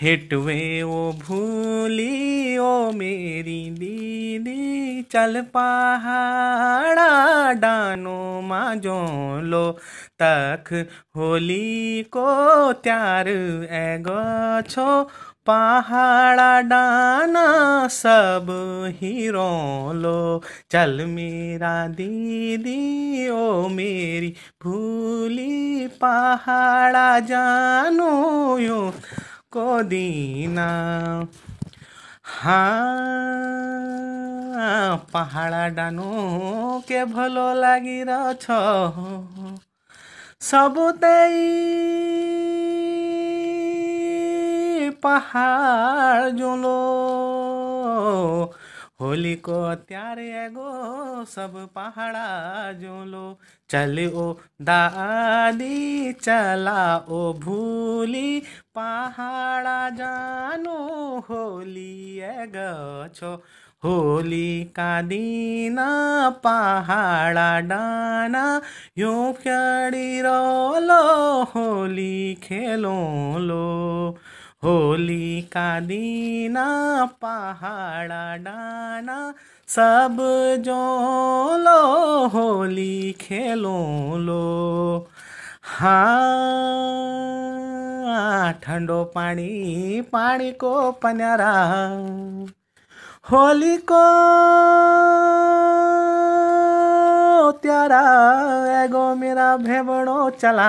हेटवे ओ भूली ओ मेरी दीदी चल पहाड़ा डानो माजो लो तख होली को त्यार एगो छो पहाड़ा डाना सब हीरो लो चल मेरा दीदी ओ मेरी भूली पहाड़ा जानो यो को दिना हा पहाडा न ओके भलो लागिरछ सबतै पहाड जलो होलीको त्यारे एगो सब पहाडा जलो चल ओ दादी चला ओ भूली पहाड জানো गो होली होलिका दीना पहाडा डाना यो रोलो होली खेलो लो होलिका दीना पहाडा डाना सब जो लो होली खेलो लो हाँ ठंडो पानी पानी को पन्यारा होली को त्यारा एगो मेरा भेबड़ो चला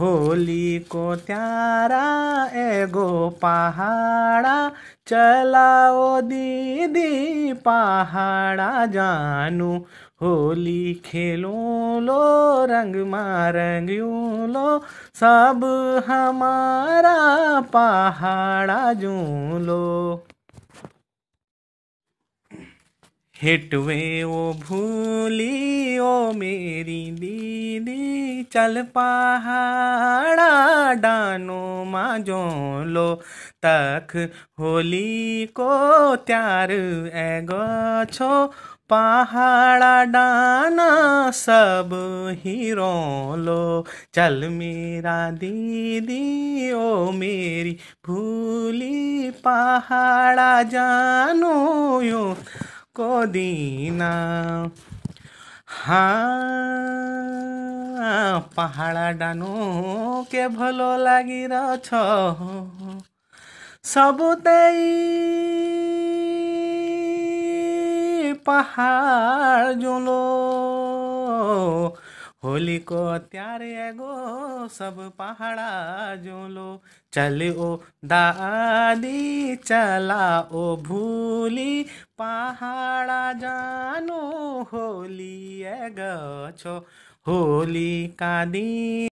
होली को त्यारा एगो पहाड़ा चलाओ दीदी पहाड़ा जानू होली खेलो लो रंग मारंगियों लो सब हमारा पहाड़ा जू लो हेटवे ओ भूली ओ मेरी दीदी चल पहाड़ा डानो माजो लो तख होली को त्यार एगो छो पहाड़ा डाना सब हीरो लो चल मेरा दीदी ओ मेरी भूली पहाड़ा जानो यो कोदि हा पाहाड के भलो लागिरहछ सबुतै पाहाड जुलो होली को त्यारे गो सब पहाड़ा जो लो चल ओ दादी चला ओ भूली पहाड़ा जानो होली गो होली का दी